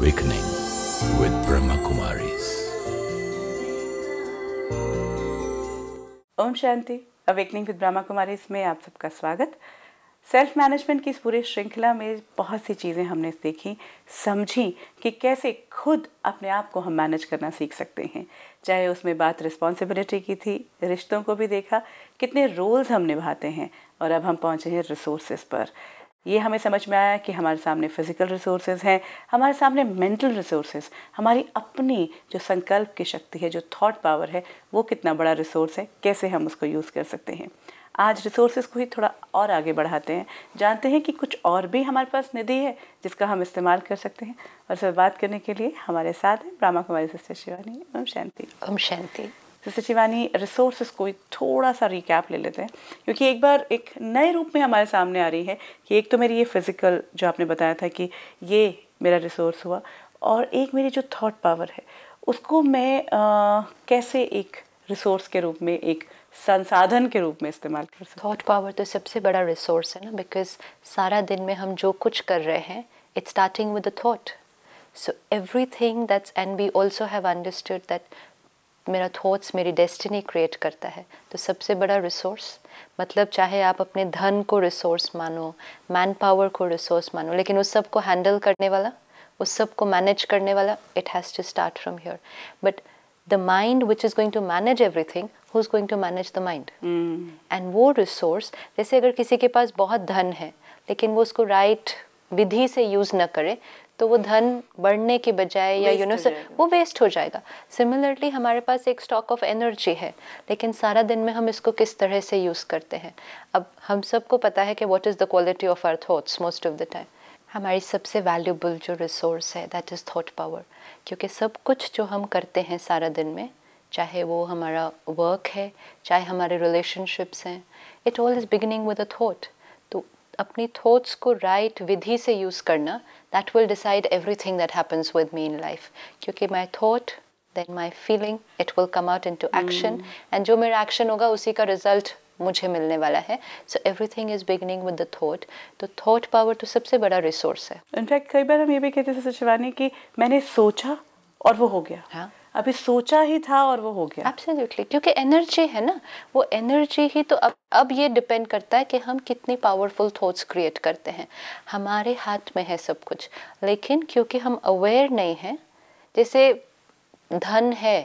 awakening with Brahma Kumaris. ओम शांति awakening with Brahma Kumari इसमें आप सबका स्वागत सेल्फ मैनेजमेंट की इस पूरे श्रृंखला में बहुत सी चीज़ें हमने देखी समझी कि कैसे खुद अपने आप को हम मैनेज करना सीख सकते हैं चाहे उसमें बात रिस्पॉन्सिबिलिटी की थी रिश्तों को भी देखा कितने रोल्स हम निभाते हैं और अब हम पहुँचे हैं रिसोर्सेज पर ये हमें समझ में आया कि हमारे सामने फ़िज़िकल रिसोर्सेज हैं हमारे सामने मेंटल रिसोर्सेज हमारी अपनी जो संकल्प की शक्ति है जो थॉट पावर है वो कितना बड़ा रिसोर्स है कैसे हम उसको यूज़ कर सकते हैं आज रिसोर्सेज को ही थोड़ा और आगे बढ़ाते हैं जानते हैं कि कुछ और भी हमारे पास निधि है जिसका हम इस्तेमाल कर सकते हैं और इस बात करने के लिए हमारे साथ हैं ब्रह्मा कुमारी सिस्टर शिवानी ओम शांति ओम शांति जैसे शिवानी रिसोर्सेज को थोड़ा सा रिकैप ले लेते हैं क्योंकि एक बार एक नए रूप में हमारे सामने आ रही है कि एक तो मेरी ये फिज़िकल जो आपने बताया था कि ये मेरा रिसोर्स हुआ और एक मेरी जो थॉट पावर है उसको मैं आ, कैसे एक रिसोर्स के रूप में एक संसाधन के रूप में इस्तेमाल कर सकते थॉट पावर तो सबसे बड़ा रिसोर्स है ना बिकॉज सारा दिन में हम जो कुछ कर रहे हैं it's starting with the thought so everything that's and we also have understood that मेरा थॉट्स मेरी डेस्टिनी क्रिएट करता है तो सबसे बड़ा रिसोर्स मतलब चाहे आप अपने धन को रिसोर्स मानो मैन पावर को रिसोर्स मानो लेकिन उस सब को हैंडल करने वाला उस सब को मैनेज करने वाला it has to start from here but the mind which is going to manage everything who is going to manage the mind and वो रिसोर्स जैसे अगर किसी के पास बहुत धन है लेकिन वो उसको राइट right विधि से यूज़ न करे तो वो धन बढ़ने के बजाय या यू नो वो वेस्ट हो जाएगा सिमिलरली हमारे पास एक स्टॉक ऑफ एनर्जी है लेकिन सारा दिन में हम इसको किस तरह से यूज़ करते हैं अब हम सबको पता है कि what is the quality of our thoughts most of the time हमारी सबसे वैल्यूबल जो रिसोर्स है दैट इज़ थाट पावर क्योंकि सब कुछ जो हम करते हैं सारा दिन में चाहे वो हमारा वर्क है चाहे हमारे रिलेशनशिप्स हैं it all is beginning with a thought अपनी थॉट्स को राइट right विधि से यूज़ करना that will decide everything that happens with me in life क्योंकि my thought then my feeling it will come out into action and जो मेरा action होगा उसी का रिजल्ट मुझे मिलने वाला है so everything is beginning with the thought तो थॉट पावर तो सबसे बड़ा रिसोर्स है इनफैक्ट कई बार हम ये भी कहते थे सचिवानी कि मैंने सोचा और वो हो गया हाँ अभी सोचा ही था और वो हो गया एब्सोल्युटली क्योंकि एनर्जी है ना वो एनर्जी ही तो अब अब ये डिपेंड करता है कि हम कितनी पावरफुल थॉट्स क्रिएट करते हैं हमारे हाथ में है सब कुछ लेकिन क्योंकि हम अवेयर नहीं हैं जैसे धन है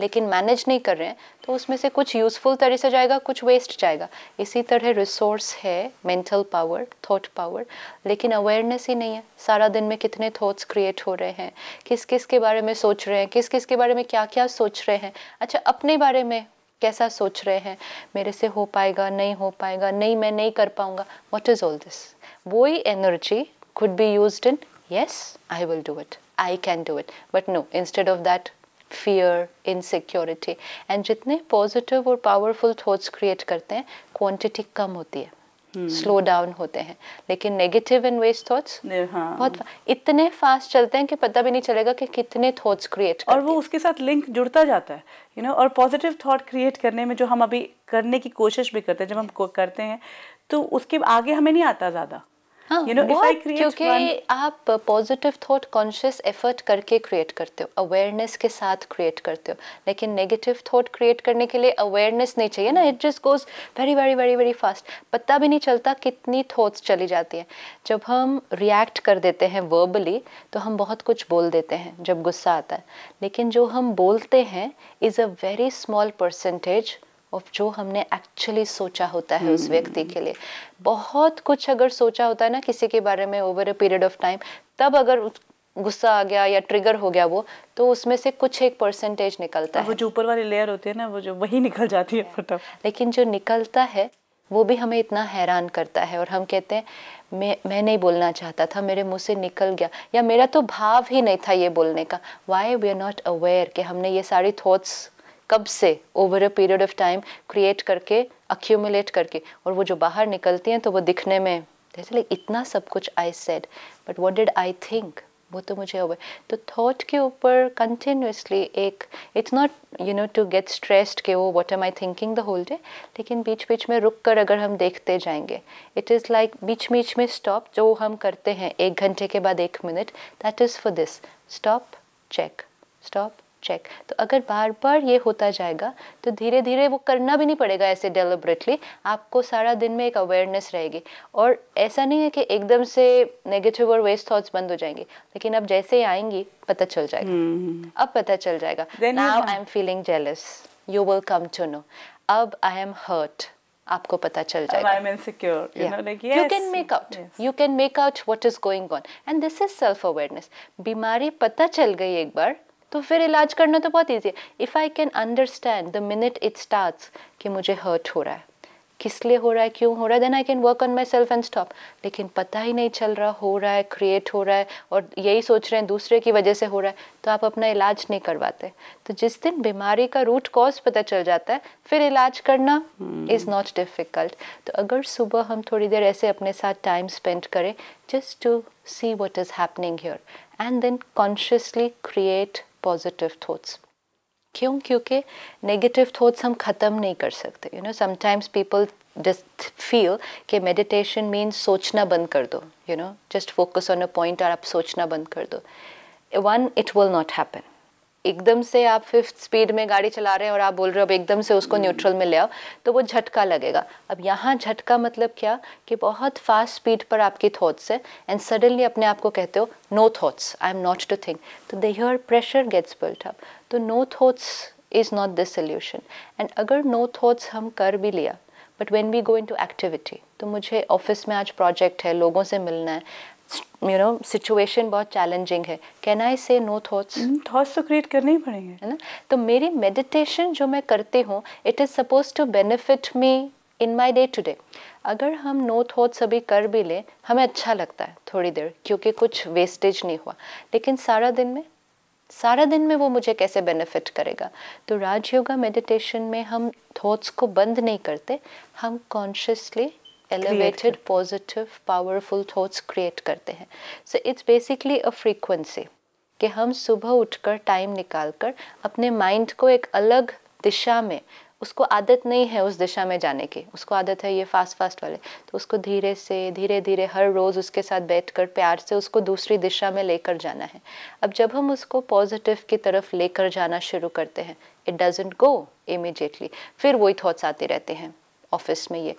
लेकिन मैनेज नहीं कर रहे हैं तो उसमें से कुछ यूज़फुल तरह से जाएगा कुछ वेस्ट जाएगा इसी तरह रिसोर्स है मेंटल पावर थॉट पावर लेकिन अवेयरनेस ही नहीं है सारा दिन में कितने थॉट्स क्रिएट हो रहे हैं किस किस के बारे में सोच रहे हैं किस किस के बारे में क्या क्या सोच रहे हैं अच्छा अपने बारे में कैसा सोच रहे हैं मेरे से हो पाएगा नहीं हो पाएगा नहीं मैं नहीं कर पाऊँगा वॉट इज़ ऑल दिस वो ही energy could be use in yes I will do it I can do it but no instead of that fear insecurity and जितने पॉजिटिव और पावरफुल थॉट्स क्रिएट करते हैं क्वांटिटी कम होती है slow hmm. Down होते हैं लेकिन नेगेटिव एंड वेस्ट थॉट्स बहुत इतने फास्ट चलते हैं कि पता भी नहीं चलेगा कि कितने थॉट्स क्रिएट और वो उसके साथ लिंक जुड़ता जाता है यू you नो know, और पॉजिटिव थॉट क्रिएट करने में जो हम अभी करने की कोशिश भी करते हैं जब हम करते हैं तो उसके आगे हमें नहीं आता ज़्यादा हाँ, क्योंकि आप पॉजिटिव थॉट कॉन्शियस एफर्ट करके क्रिएट करते हो अवेयरनेस के साथ क्रिएट करते हो लेकिन नेगेटिव थॉट क्रिएट करने के लिए अवेयरनेस नहीं चाहिए ना it just goes very very very very fast पता भी नहीं चलता कितनी थॉट्स चली जाती हैं जब हम रिएक्ट कर देते हैं वर्बली तो हम बहुत कुछ बोल देते हैं जब गुस्सा आता है लेकिन जो हम बोलते हैं is a very small percentage और जो हमने एक्चुअली सोचा होता है उस हम्म, व्यक्ति हम्म, के लिए हम्म, बहुत कुछ अगर सोचा होता है ना किसी के बारे में over a period of time तब अगर गुस्सा आ गया या ट्रिगर हो गया वो तो उसमें से कुछ एक परसेंटेज निकलता है वो जो ऊपर वाली लेयर होती है ना वो जो वही निकल जाती है फटाफट लेकिन जो निकलता है वो भी हमें इतना हैरान करता है और हम कहते हैं मैं मैं नहीं बोलना चाहता था मेरे मुंह से निकल गया या मेरा तो भाव ही नहीं था ये बोलने का why we are not aware कि हमने ये सारी थॉट्स कब से over a period of time create करके अक्यूमुलेट करके और वो जो बाहर निकलती हैं तो वो दिखने में जैसे इतना सब कुछ I said but what did I think वो तो मुझे हुआ तो थॉट के ऊपर कंटिन्यूसली एक it's not you know to get stressed के वो what am I thinking the whole day लेकिन बीच बीच में रुक कर अगर हम देखते जाएंगे इट इज़ लाइक बीच बीच में स्टॉप जो हम करते हैं एक घंटे के बाद एक minute that is for this stop check stop check तो अगर बार बार ये होता जाएगा तो धीरे धीरे वो करना भी नहीं पड़ेगा ऐसे डेलिब्रेटली आपको सारा दिन में एक अवेयरनेस रहेगी और ऐसा नहीं है कि एकदम से नेगेटिव और वेस्ट थॉट्स बंद हो जाएंगे लेकिन अब जैसे ही आएंगी पता चल जाएगा hmm. अब पता चल जाएगा now I am feeling jealous you will come to know अब आई एम हर्ट आपको पता चल जाएगा I am insecure you know like yes you can make out you can make out what is going on and this is self awareness बीमारी पता चल गई एक बार तो फिर इलाज करना तो बहुत ईजी है if I can understand the minute it start कि मुझे हर्ट हो रहा है किस लिए हो रहा है क्यों हो रहा है then I can work on myself and stop लेकिन पता ही नहीं चल रहा हो रहा है क्रिएट हो रहा है और यही सोच रहे हैं दूसरे की वजह से हो रहा है तो आप अपना इलाज नहीं करवाते तो जिस दिन बीमारी का रूट कॉज पता चल जाता है फिर इलाज करना इज़ नॉट डिफ़िकल्ट तो अगर सुबह हम थोड़ी देर ऐसे अपने साथ टाइम स्पेंड करें just to see what is happening here and then consciously create positive thoughts क्यों क्योंकि नेगेटिव थॉट्स हम ख़त्म नहीं कर सकते you know sometimes people just feel कि मेडिटेशन मीन्स सोचना बंद कर दो you know just focus on a point और आप सोचना बंद कर दो one it will not happen एकदम से आप फिफ्थ स्पीड में गाड़ी चला रहे हैं और आप बोल रहे हो अब एकदम से उसको न्यूट्रल में ले आओ तो वो झटका लगेगा अब यहाँ झटका मतलब क्या कि बहुत फास्ट स्पीड पर आपकी थॉट्स है एंड सडनली अपने आप को कहते हो no thoughts I am not to think तो the your pressure gets built up तो no thoughts is not the solution and अगर नो थॉट्स हम कर भी लिया but when we go into activity तो मुझे ऑफिस में आज प्रोजेक्ट है लोगों से मिलना है यू नो सिचुएशन बहुत चैलेंजिंग है can I say no thoughts thoughts तो क्रिएट करने ही पड़ेंगे है ना तो मेरी मेडिटेशन जो मैं करती हूँ it is suppose to benefit me in my day to day अगर हम नो थॉट्स अभी कर भी लें हमें अच्छा लगता है थोड़ी देर क्योंकि कुछ वेस्टेज नहीं हुआ लेकिन सारा दिन में सारा दिन में वो मुझे कैसे बेनिफिट करेगा तो राजयोगा मेडिटेशन में हम थॉट्स को बंद नहीं करते हम consciously elevated positive powerful thoughts create करते हैं so it's basically a frequency कि हम सुबह उठकर टाइम निकाल कर अपने माइंड को एक अलग दिशा में उसको आदत नहीं है उस दिशा में जाने की उसको आदत है ये फास्ट फास्ट वाले तो उसको धीरे से धीरे धीरे हर रोज़ उसके साथ बैठकर प्यार से उसको दूसरी दिशा में लेकर जाना है अब जब हम उसको पॉजिटिव की तरफ लेकर जाना शुरू करते हैं इट डजेंट गो इमिजिएटली फिर वही थॉट्स आते रहते हैं ऑफिस में ये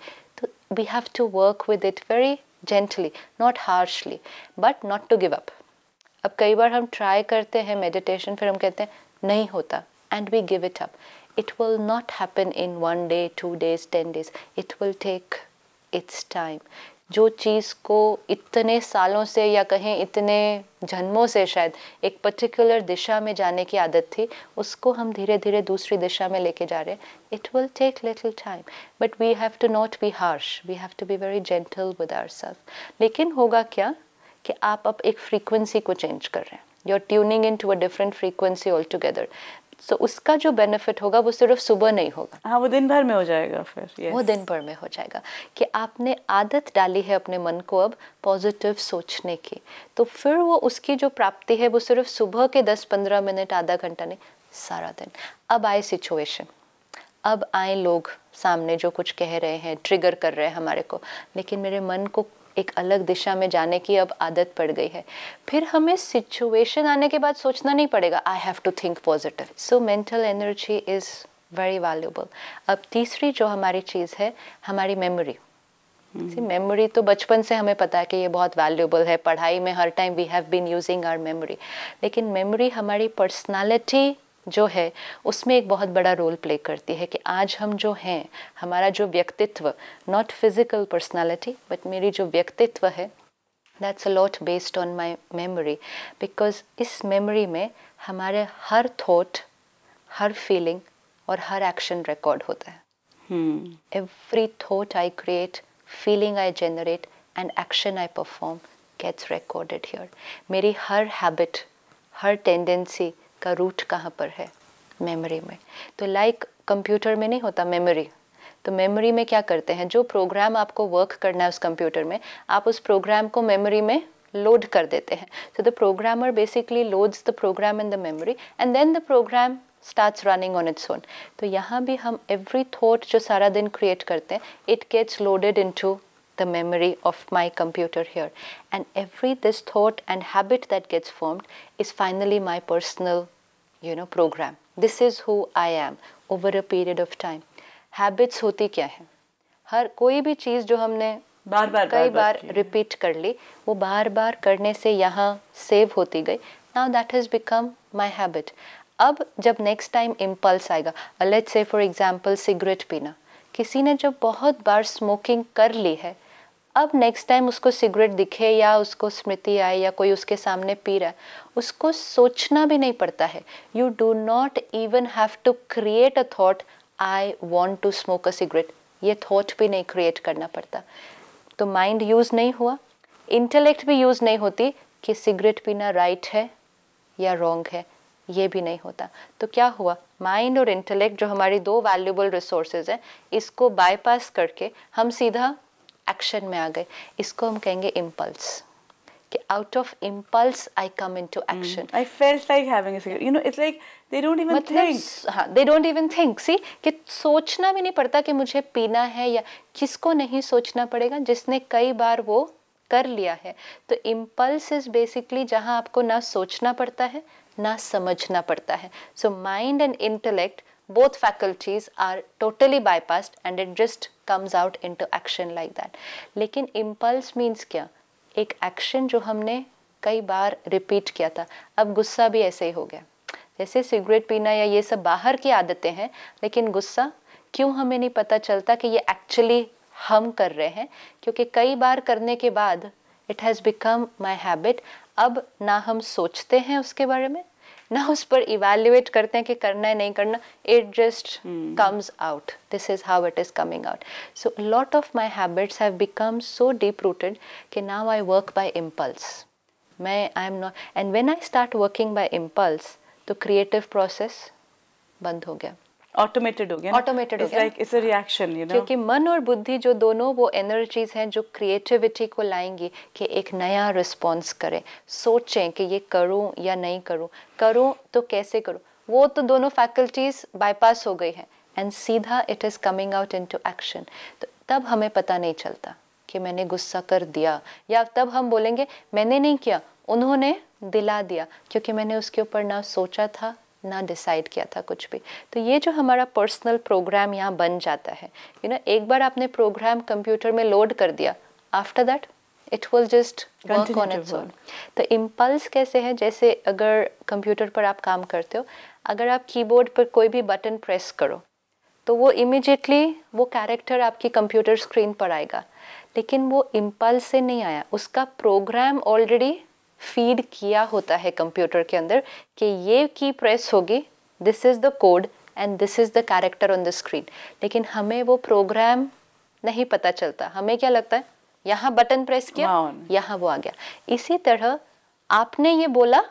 we have to work with it very gently, not harshly, but not to give up. अब कई बार हम try करते हैं meditation फिर हम कहते हैं नहीं होता and we give it up. It will not happen in one day, two days, ten days. It will take its time. जो चीज़ को इतने सालों से या कहें इतने जन्मों से शायद एक पर्टिकुलर दिशा में जाने की आदत थी उसको हम धीरे धीरे दूसरी दिशा में लेके जा रहे हैं it will take little time but we have to not be harsh we have to be very gentle with our self लेकिन होगा क्या कि आप अब एक फ्रीक्वेंसी को चेंज कर रहे हैं you are tuning into a different different all together so so, उसका जो बेनिफिट होगा वो सिर्फ सुबह नहीं होगा हाँ वो दिन भर में हो जाएगा फिर yes. वो दिन भर में हो जाएगा कि आपने आदत डाली है अपने मन को अब पॉजिटिव सोचने की तो फिर वो उसकी जो प्राप्ति है वो सिर्फ सुबह के दस पंद्रह मिनट आधा घंटा नहीं सारा दिन अब आए सिचुएशन अब आए लोग सामने जो कुछ कह रहे हैं ट्रिगर कर रहे हैं हमारे को लेकिन मेरे मन को एक अलग दिशा में जाने की अब आदत पड़ गई है फिर हमें सिचुएशन आने के बाद सोचना नहीं पड़ेगा I have to think positive so mental energy is very valuable अब तीसरी जो हमारी चीज़ है हमारी मेमोरी सी मेमोरी तो बचपन से हमें पता है कि ये बहुत वैल्यूबल है पढ़ाई में हर time we have been using our memory लेकिन मेमोरी हमारी पर्सनालिटी जो है उसमें एक बहुत बड़ा रोल प्ले करती है कि आज हम जो हैं हमारा जो व्यक्तित्व नॉट फिज़िकल पर्सनालिटी बट मेरी जो व्यक्तित्व है that's a lot based on my memory because इस मेमोरी में हमारे हर थॉट हर फीलिंग और हर एक्शन रिकॉर्ड होता है every thought I create feeling I generate and action I perform gets recorded here मेरी हर हैबिट हर टेंडेंसी का रूट कहाँ पर है मेमोरी में तो लाइक like, कंप्यूटर में नहीं होता मेमोरी तो मेमोरी में क्या करते हैं जो प्रोग्राम आपको वर्क करना है उस कंप्यूटर में आप उस प्रोग्राम को मेमोरी में लोड कर देते हैं so the programmer basically loads the program in the memory and then the program starts running on its own तो यहाँ भी हम एवरी थॉट जो सारा दिन क्रिएट करते हैं it gets loaded to the memory of my computer here. And every this thought and habit that gets formed is finally my personal, you know, program. This is who I am over a period of time. Habits hoti kya hai? Har koi bhi cheez jo humne बार बार कई बार repeat कर ली वो बार बार करने से यहाँ save होती गई now that has become my habit अब जब नेक्स्ट टाइम इम्पल्स आएगा let's say for example cigarette पीना किसी ने जब बहुत बार स्मोकिंग कर ली है अब नेक्स्ट टाइम उसको सिगरेट दिखे या उसको स्मृति आए या कोई उसके सामने पी रहा है उसको सोचना भी नहीं पड़ता है you do not even have to create a thought I want to smoke a cigarette ये थॉट भी नहीं क्रिएट करना पड़ता तो माइंड यूज़ नहीं हुआ इंटेलेक्ट भी यूज़ नहीं होती कि सिगरेट पीना राइट right है या रॉन्ग है ये भी नहीं होता तो क्या हुआ माइंड और इंटेलेक्ट जो हमारी दो वैल्यूबल रिसोर्सेज हैं इसको बाईपास करके हम सीधा एक्शन में आ गए इसको हम कहेंगे इम्पल्स कि out of impulse I come into action I feel like having a cigarette. You know, मतलब हाँ, कि सोचना भी नहीं पड़ता कि मुझे पीना है या किसको नहीं सोचना पड़ेगा जिसने कई बार वो कर लिया है तो इम्पल्स इज बेसिकली जहाँ आपको ना सोचना पड़ता है ना समझना पड़ता है so mind and intellect both faculties are totally bypassed and it just comes out into action like that लेकिन impulse means क्या एक action जो हमने कई बार रिपीट किया था अब गुस्सा भी ऐसे ही हो गया जैसे सिगरेट पीना या ये सब बाहर की आदतें हैं लेकिन गुस्सा क्यों हमें नहीं पता चलता कि ये एक्चुअली हम कर रहे हैं क्योंकि कई बार करने के बाद it has become my habit अब ना हम सोचते हैं उसके बारे में ना उस पर इवेल्युएट करते हैं कि करना है नहीं करना it just comes out this is how it is coming out so lot of my habits have become so deep rooted कि now I work by impulse मैं I am not and when I start working by impulse तो creative process बंद हो गया automated हो गया automated like it's a reaction you know क्योंकि मन और बुद्धि जो दोनों वो एनर्जीज हैं जो क्रिएटिविटी को लाएंगी कि एक नया रिस्पॉन्स करें सोचें कि ये करूँ या नहीं करूँ करूँ तो कैसे करूँ वो तो दोनों फैकल्टीज बाईपास हो गई हैं एंड सीधा it is coming out in action तो तब हमें पता नहीं चलता कि मैंने गुस्सा कर दिया या तब हम बोलेंगे मैंने नहीं किया उन्होंने दिला दिया क्योंकि मैंने उसके ऊपर ना सोचा था ना डिसाइड किया था कुछ भी तो ये जो हमारा पर्सनल प्रोग्राम यहाँ बन जाता है यू you नो know, एक बार आपने प्रोग्राम कंप्यूटर में लोड कर दिया after that it will just work on its own तो इम्पल्स कैसे है जैसे अगर कंप्यूटर पर आप काम करते हो अगर आप कीबोर्ड पर कोई भी बटन प्रेस करो तो वो इमिजिएटली वो कैरेक्टर आपकी कंप्यूटर स्क्रीन पर आएगा लेकिन वो इम्पल्स से नहीं आया उसका प्रोग्राम ऑलरेडी फीड किया होता है कंप्यूटर के अंदर कि ये की प्रेस होगी this is the code and this is the character on the screen लेकिन हमें वो प्रोग्राम नहीं पता चलता हमें क्या लगता है यहाँ बटन प्रेस किया हाँ। यहाँ वो आ गया इसी तरह आपने ये बोला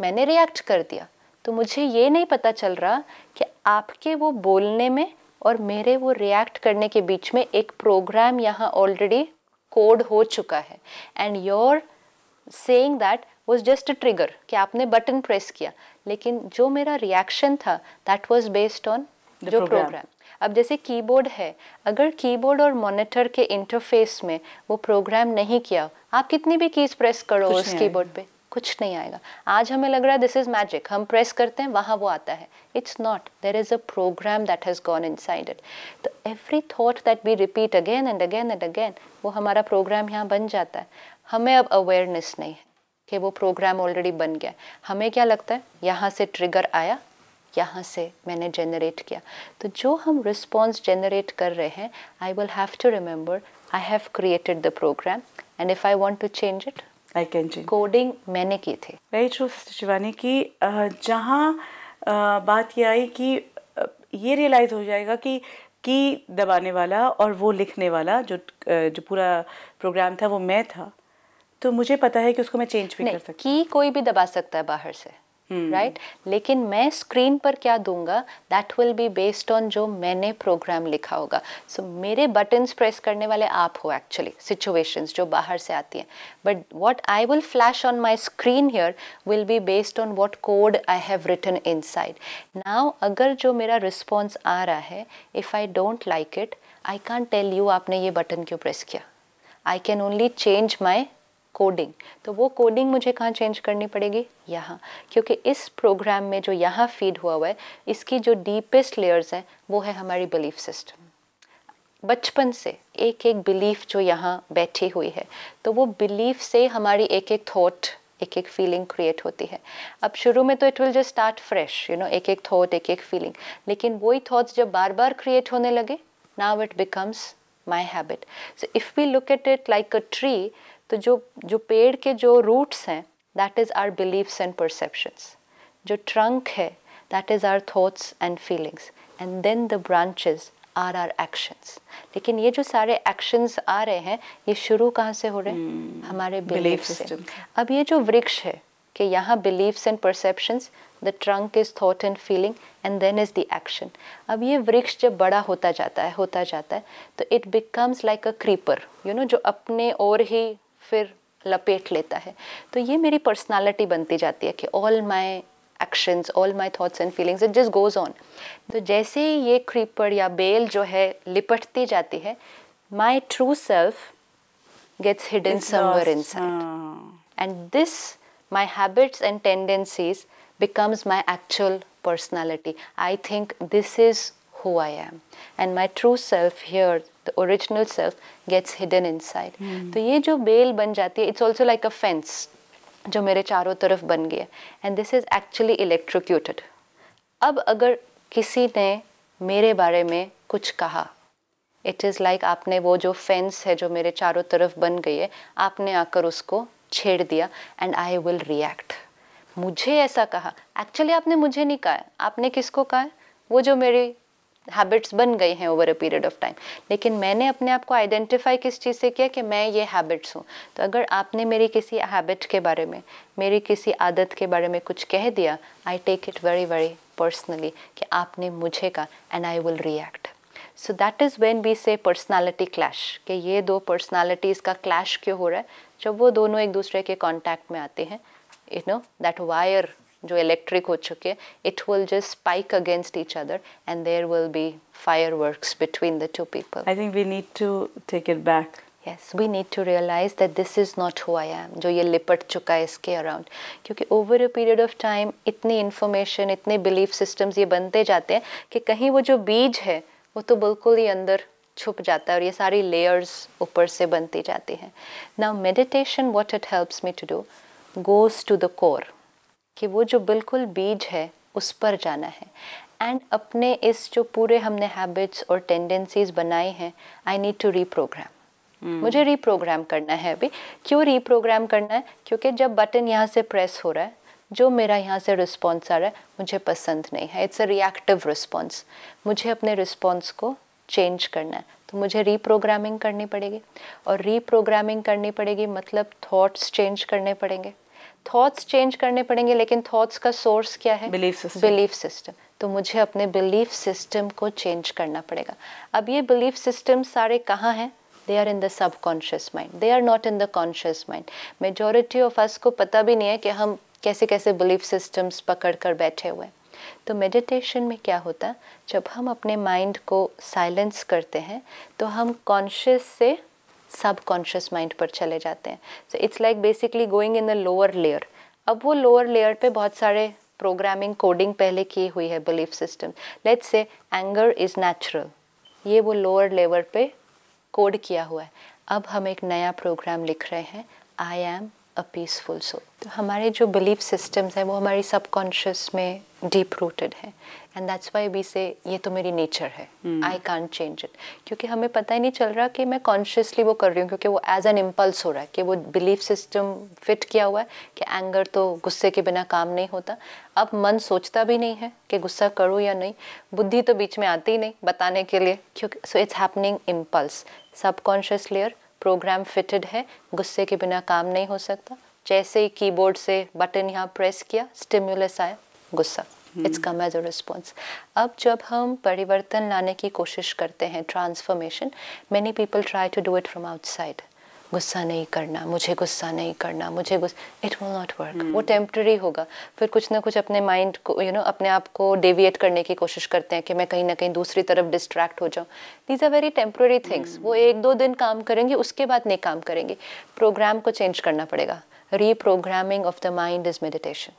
मैंने रिएक्ट कर दिया तो मुझे ये नहीं पता चल रहा कि आपके वो बोलने में और मेरे वो रिएक्ट करने के बीच में एक प्रोग्राम यहाँ ऑलरेडी कोड हो चुका है and your saying that was just a trigger कि आपने बटन प्रेस किया लेकिन जो मेरा रिएक्शन था दैट वॉज बेस्ड ऑन जो प्रोग्राम अब जैसे कीबोर्ड है अगर कीबोर्ड और मॉनिटर के इंटरफेस में वो प्रोग्राम नहीं किया आप कितनी भी कीज प्रेस करो उस कीबोर्ड पे कुछ नहीं आएगा आज हमें लग रहा है दिस इज मैजिक हम प्रेस करते हैं वहाँ वो आता है it's not there is a program that has gone inside it तो every thought that we repeat again and again and again वो हमारा प्रोग्राम यहाँ बन जाता है हमें अब अवेयरनेस नहीं है कि वो प्रोग्राम ऑलरेडी बन गया हमें क्या लगता है यहाँ से ट्रिगर आया यहाँ से मैंने जनरेट किया तो जो हम रिस्पॉन्स जनरेट कर रहे हैं I will have to remember I have created the program and if I want to change it I can change coding मैंने की थी वेरी ट्रू शिवानी की जहाँ बात ये आई कि ये रियलाइज़ हो जाएगा कि की दबाने वाला और वो लिखने वाला जो जो पूरा प्रोग्राम था वो मैं था तो मुझे पता है कि उसको मैं चेंज भी कर सकती की कोई भी दबा सकता है बाहर से राइट हम्म। hmm. right? लेकिन मैं स्क्रीन पर क्या दूंगा that will be based on जो मैंने प्रोग्राम लिखा होगा सो so, मेरे बटन्स प्रेस करने वाले आप हो एक्चुअली सिचुएशंस जो बाहर से आती हैं but what I will flash on my screen here will be based on what code I have written inside now अगर जो मेरा रिस्पॉन्स आ रहा है if I don't like it I can tell you आपने ये बटन क्यों press किया I can only change my coding तो वो कोडिंग मुझे कहाँ चेंज करनी पड़ेगी यहाँ क्योंकि इस प्रोग्राम में जो यहाँ फीड हुआ हुआ है इसकी जो डीपेस्ट लेयर्स हैं वो है हमारी बिलीफ सिस्टम बचपन से एक एक बिलीफ जो यहाँ बैठी हुई है तो वो बिलीफ से हमारी एक एक थॉट एक एक फीलिंग क्रिएट होती है अब शुरू में तो it will just start fresh you know एक एक थॉट एक एक फीलिंग लेकिन वही थॉट्स जब बार बार क्रिएट होने लगे now it becomes my habit so if we look at it like a tree तो जो जो पेड़ के जो रूट्स हैं that is our beliefs and perceptions जो ट्रंक है that is our thoughts and feelings and then the branches are our actions लेकिन ये जो सारे एक्शंस आ रहे हैं ये शुरू कहाँ से हो रहे हैं hmm. हमारे बिलीफ से अब ये जो वृक्ष है कि यहाँ beliefs and perceptions the trunk is thought and feeling and then is the action अब ये वृक्ष जब बड़ा होता जाता है होता जाता है तो it becomes like a creeper you know जो अपने और ही फिर लपेट लेता है तो ये मेरी पर्सनालिटी बनती जाती है कि all my actions all my thoughts and feelings it just goes on तो जैसे ही ये क्रीपर या बेल जो है लिपटती जाती है my true self gets hidden somewhere in and this my habits and tendencies becomes my actual personality I think this is who I am and my true self here the original self gets hidden inside तो ये जो बेल बन जाती है it's also like a fence जो मेरे चारों तरफ बन गया and this is actually electrocuted अब अगर किसी ने मेरे बारे में कुछ कहा इट इज़ लाइक आपने वो जो फेंस है जो मेरे चारों तरफ बन गई है आपने आकर उसको छेड़ दिया एंड आई विल रिएक्ट मुझे ऐसा कहा एक्चुअली आपने मुझे नहीं कहा आपने किसको कहा वो जो मेरी हैबिट्स बन गई हैं over a period of time लेकिन मैंने अपने आप को आइडेंटिफाई किस चीज़ से किया कि मैं ये हैबिट्स हूँ तो अगर आपने मेरी किसी हैबिट के बारे में मेरी किसी आदत के बारे में कुछ कह दिया I take it very very personally कि आपने मुझे कहा and I will react so that is when we say personality clash कि ये दो पर्सनैलिटीज़ का क्लैश क्यों हो रहा है जब वो दोनों एक दूसरे के कॉन्टैक्ट में आते हैं यू नो दैट वायर जो इलेक्ट्रिक हो चुके हैं it will just spike against each other and there will be fireworks between the two people I think we need to take it back Yes, we need to realize that this is not who I am, जो ये लिपट चुका है इसके around क्योंकि over a period of time इतनी information इतने belief systems ये बनते जाते हैं कि कहीं वो जो बीज है वो तो बिल्कुल ही अंदर छुप जाता है और ये सारी लेयर्स ऊपर से बनती जाती हैं now meditation what it helps me to do goes to the core कि वो जो बिल्कुल बीज है उस पर जाना है एंड अपने इस जो पूरे हमने हैबिट्स और टेंडेंसीज बनाए हैं आई नीड टू रीप्रोग्राम मुझे रीप्रोग्राम करना है अभी क्यों रीप्रोग्राम करना है क्योंकि जब बटन यहाँ से प्रेस हो रहा है जो मेरा यहाँ से रिस्पॉन्स आ रहा है मुझे पसंद नहीं है इट्स अ रिएक्टिव रिस्पॉन्स मुझे अपने रिस्पॉन्स को चेंज करना है तो मुझे रीप्रोग्रामिंग करनी पड़ेगी और रीप्रोग्रामिंग करनी पड़ेगी मतलब थॉट्स चेंज करने पड़ेंगे थॉट्स चेंज करने पड़ेंगे लेकिन थॉट्स का सोर्स क्या है बिलीफ सिस्टम बिलीफ सिस्टम तो मुझे अपने बिलीफ सिस्टम को चेंज करना पड़ेगा अब ये बिलीफ सिस्टम सारे कहाँ हैं they are in the subconscious mind they are not in the conscious mind majority of us को पता भी नहीं है कि हम कैसे कैसे बिलीफ सिस्टम्स पकड़ कर बैठे हुए हैं तो मेडिटेशन में क्या होता है जब हम अपने माइंड को साइलेंस करते हैं तो हम कॉन्शियस से सब कॉन्शियस माइंड पर चले जाते हैं so it's like basically going in the lower layer अब वो लोअर लेयर पे बहुत सारे प्रोग्रामिंग कोडिंग पहले की हुई है belief system let's say anger is natural ये वो लोअर लेवल पे कोड किया हुआ है अब हम एक नया प्रोग्राम लिख रहे हैं I am a peaceful soul तो हमारे जो बिलीफ सिस्टम्स हैं वो हमारी सबकॉन्शियस में डीप रूटेड है and that's why we say ये तो मेरी नेचर है आई कान चेंज इट क्योंकि हमें पता ही नहीं चल रहा कि मैं कॉन्शियसली वो कर रही हूँ क्योंकि वो एज एन इम्पल्स हो रहा है कि वो बिलीफ सिस्टम फिट किया हुआ है कि एंगर तो गुस्से के बिना काम नहीं होता अब मन सोचता भी नहीं है कि गुस्सा करूँ या नहीं बुद्धि तो बीच में आती ही नहीं बताने के लिए क्योंकि so it's happening impulse subconscious layer program fitted है गुस्से के बिना काम नहीं हो सकता जैसे ही कीबोर्ड से बटन यहाँ प्रेस किया स्टिम्यूलस आया गुस्सा it's come as a response अब जब हम परिवर्तन लाने की कोशिश करते हैं transformation many people try to do it from outside गुस्सा नहीं करना मुझे गुस्सा नहीं करना मुझे गुस्सा इट विल नॉट वर्क वो टेम्प्रेरी होगा फिर कुछ ना कुछ अपने माइंड को यू you नो know, अपने आप को डेविएट करने की कोशिश करते हैं कि मैं कहीं ना कहीं दूसरी तरफ डिस्ट्रैक्ट हो जाऊँ these are very temporary things वो एक दो दिन काम करेंगे उसके बाद नहीं काम करेंगे प्रोग्राम को चेंज करना पड़ेगा reprogramming of the mind is meditation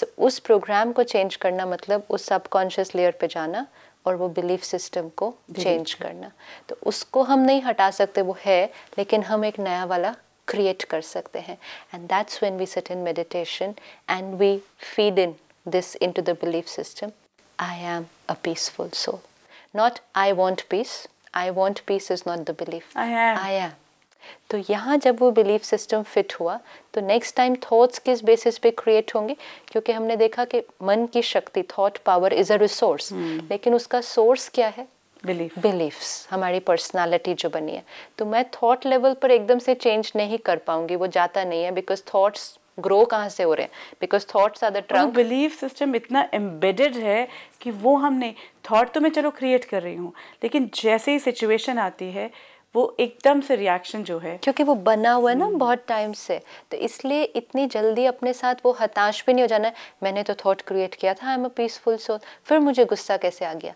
so उस प्रोग्राम को चेंज करना मतलब उस सबकॉन्शियस लेयर पे जाना और वो बिलीफ सिस्टम को चेंज करना तो उसको हम नहीं हटा सकते वो है लेकिन हम एक नया वाला क्रिएट कर सकते हैं and that's when we set in meditation and we feed in this into the belief system I am a peaceful soul not I want peace I want peace is not the belief I am तो यहाँ जब वो belief system fit हुआ तो next time thoughts किस basis पे create होंगे क्योंकि हमने देखा कि मन की शक्ति thought power is a resource लेकिन उसका सोर्स क्या है बिलीफ बिलीफ्स हमारी पर्सनालिटी जो बनी है तो मैं थॉट लेवल पर एकदम से चेंज नहीं कर पाऊंगी वो जाता नहीं है बिकॉज थॉट्स ग्रो कहाँ से हो रहे हैं because thoughts are the trunk belief system इतना एम्बेडेड है कि वो हमने थॉट तो मैं चलो क्रिएट कर रही हूँ लेकिन जैसे ही सिचुएशन आती है वो एकदम से रिएक्शन जो है क्योंकि वो बना हुआ है ना बहुत टाइम से तो इसलिए इतनी जल्दी अपने साथ वो हताश भी नहीं हो जाना मैंने तो थॉट क्रिएट किया था I am a peaceful soul फिर मुझे गुस्सा कैसे आ गया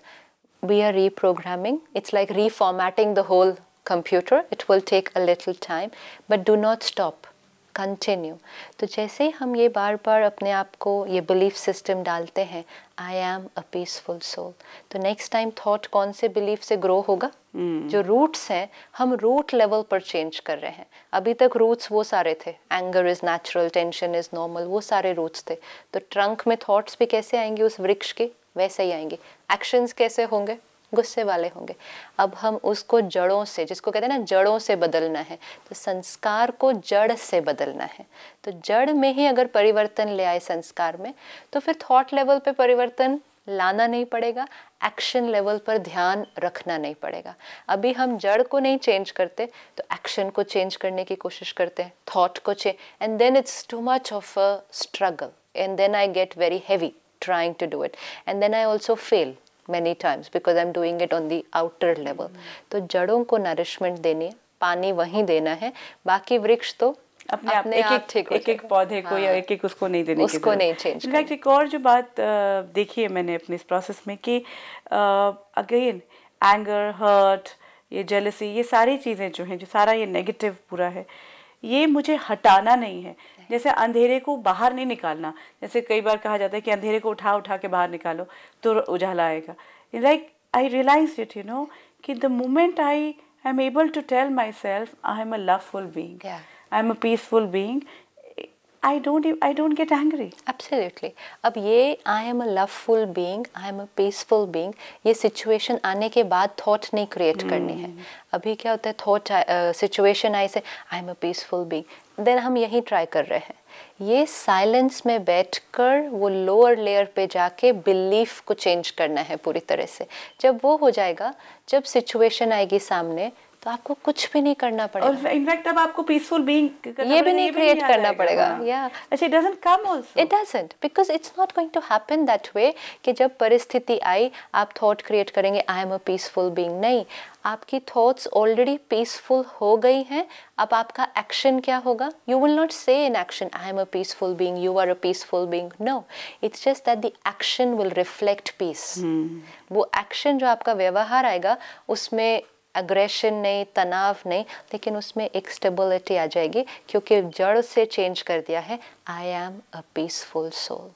we are reprogramming it's like reformatting the whole computer it will take a little time but do not stop continue तो जैसे ही हम ये बार बार अपने आप को ये बिलीफ सिस्टम डालते हैं I am a peaceful soul तो नेक्स्ट टाइम थॉट कौन से बिलीफ से ग्रो होगा mm. जो रूट्स हैं हम रूट लेवल पर चेंज कर रहे हैं अभी तक रूट्स वो सारे थे anger is natural tension is normal वो सारे रूट्स थे तो ट्रंक में थॉट्स भी कैसे आएंगे उस वृक्ष के वैसे ही आएंगे एक्शंस कैसे होंगे गुस्से वाले होंगे अब हम उसको जड़ों से जिसको कहते हैं ना जड़ों से बदलना है तो संस्कार को जड़ से बदलना है तो जड़ में ही अगर परिवर्तन ले आए संस्कार में तो फिर थॉट लेवल पे परिवर्तन लाना नहीं पड़ेगा एक्शन लेवल पर ध्यान रखना नहीं पड़ेगा अभी हम जड़ को नहीं चेंज करते तो एक्शन को चेंज करने की कोशिश करते हैं थॉट को change and then it's too much of a struggle and then I get very heavy trying to do it and then I also fail many times because I'm doing it on the outer level. तो जड़ों को nourishment देनी है पानी वहीं देना है बाकी वृक्ष तो अपने, अपने आप एक एक एक एक पौधे को या हाँ। एक एक उसको नहीं देने उसको नहीं चेंज इनफैक्ट एक और जो बात देखी है मैंने अपने इस प्रोसेस में कि अगेन एंगर हर्ट ये जेलसी ये सारी चीज़ें जो हैं जो सारा ये नेगेटिव पूरा है ये मुझे हटाना नहीं है जैसे अंधेरे को बाहर नहीं निकालना जैसे कई बार कहा जाता है कि अंधेरे को उठा उठा के बाहर निकालो तो उजाला आएगा like I realize it you know कि the moment I I am able to tell myself I am a loveful being I am a peaceful being I don't I don't get angry absolutely अब ये I am a loveful being I am a peaceful being ये situation आने के बाद thought नहीं create करनी है hmm. अभी क्या होता है थॉट सिचुएशन आई say I am a peaceful being देन हम यही ट्राई कर रहे हैं ये साइलेंस में बैठकर वो लोअर लेयर पे जाके बिलीफ को चेंज करना है पूरी तरह से जब वो हो जाएगा जब सिचुएशन आएगी सामने तो आपको कुछ भी नहीं करना पड़ेगा और इनफैक्ट अब आपको पीसफुल बीइंग ये भी नहीं क्रिएट करना पड़ेगा या हाँ। अच्छा it doesn't come also it doesn't because it's not going to happen that way कि जब परिस्थिति आई आप थॉट क्रिएट करेंगे I am a peaceful being नहीं आपकी थॉट्स ऑलरेडी पीसफुल हो गई हैं अब आपका एक्शन क्या होगा you will not say in action I am a peaceful being you are a peaceful being no it's just that the action will reflect peace वो एक्शन जो आपका व्यवहार आएगा उसमें एग्रेशन नहीं तनाव नहीं लेकिन उसमें एक स्टेबिलिटी आ जाएगी क्योंकि जड़ से चेंज कर दिया है I am a peaceful soul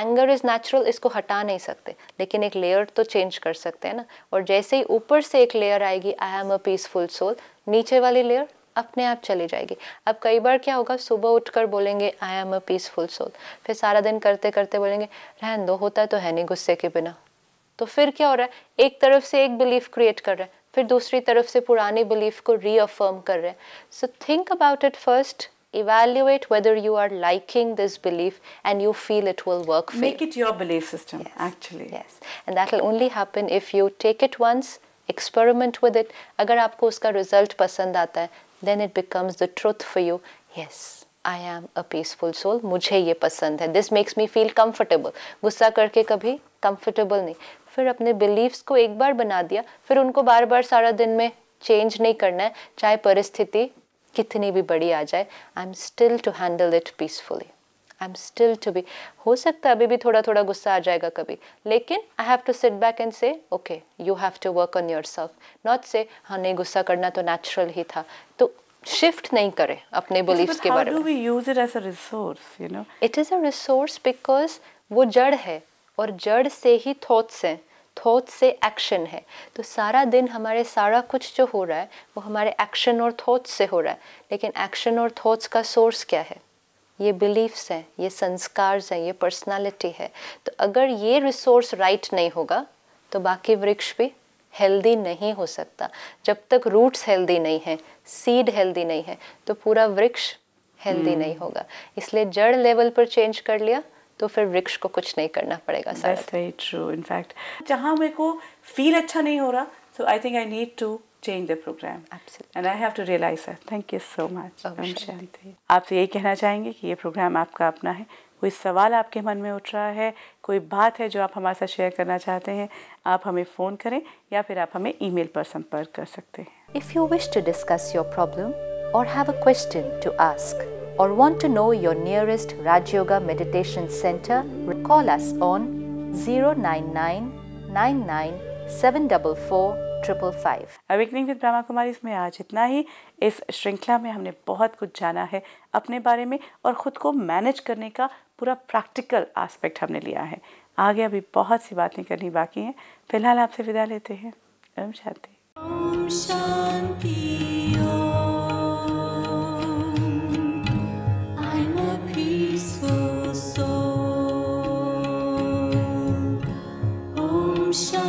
anger is natural इसको हटा नहीं सकते लेकिन एक लेयर तो चेंज कर सकते हैं ना और जैसे ही ऊपर से एक लेयर आएगी I am a peaceful soul नीचे वाली लेयर अपने आप चली जाएगी अब कई बार क्या होगा सुबह उठकर बोलेंगे I am a peaceful soul फिर सारा दिन करते करते बोलेंगे रहन दो होता तो है नहीं गुस्से के बिना तो फिर क्या हो रहा है एक तरफ से एक बिलीफ क्रिएट कर रहा है फिर दूसरी तरफ से पुराने बिलीफ को रीअफर्म कर रहे हैं so think about it first evaluate whether you are liking this belief and you feel it will work for make you. it your belief system yes. actually yes and that will only happen if you take it once experiment with it agar aapko uska result pasand aata hai then it becomes the truth for you yes i am a peaceful soul mujhe ye pasand hai this makes me feel comfortable gussa karke kabhi comfortable nahi फिर अपने beliefs को एक बार बना दिया फिर उनको बार बार सारा दिन में चेंज नहीं करना है चाहे परिस्थिति कितनी भी बड़ी आ जाए I am still to handle it peacefully I am still to be हो सकता है अभी भी थोड़ा थोड़ा गुस्सा आ जाएगा कभी लेकिन I have to sit back and say okay you have to work on yourself not say हाँ नहीं गुस्सा करना तो नेचुरल ही था तो शिफ्ट नहीं करें अपने बिलीव्स के बारे में it is a resource because वो जड़ है और जड़ से ही थॉट्स हैं थॉट से एक्शन है तो सारा दिन हमारे सारा कुछ जो हो रहा है वो हमारे एक्शन और थॉट्स से हो रहा है लेकिन एक्शन और थॉट्स का सोर्स क्या है ये बिलीफ्स हैं ये संस्कार्स हैं ये पर्सनालिटी है तो अगर ये रिसोर्स राइट नहीं होगा तो बाकी वृक्ष भी हेल्दी नहीं हो सकता जब तक रूट्स हेल्दी नहीं है सीड हेल्दी नहीं है तो पूरा वृक्ष हेल्दी हम्म। hmm. नहीं होगा इसलिए जड़ लेवल पर चेंज कर लिया तो फिर वृक्ष को कुछ नहीं करना पड़ेगा ट्रू इनफैक्ट जहाँ मेरे को फील अच्छा नहीं हो रहा so I think I need to change the program and I have to realize realize that. Thank you so oh, आप तो यही कहना चाहेंगे कि ये प्रोग्राम आपका अपना है कोई सवाल आपके मन में उठ रहा है कोई बात है जो आप हमारे साथ शेयर करना चाहते हैं आप हमें फ़ोन करें या फिर आप हमें ईमेल पर संपर्क कर सकते हैं if you wish to discuss your problem और have a question to ask or want to know your nearest Raj Yoga Meditation Center, call us on 099 Awakening with Brahma Kumaris में आज इतना ही इस श्रृंखला में हमने बहुत कुछ जाना है अपने बारे में और ख़ुद को मैनेज करने का पूरा प्रैक्टिकल एस्पेक्ट हमने लिया है आगे अभी बहुत सी बातें करनी बाकी हैं फिलहाल आपसे विदा लेते हैं ओम शांति ओम शांति ओम i sure.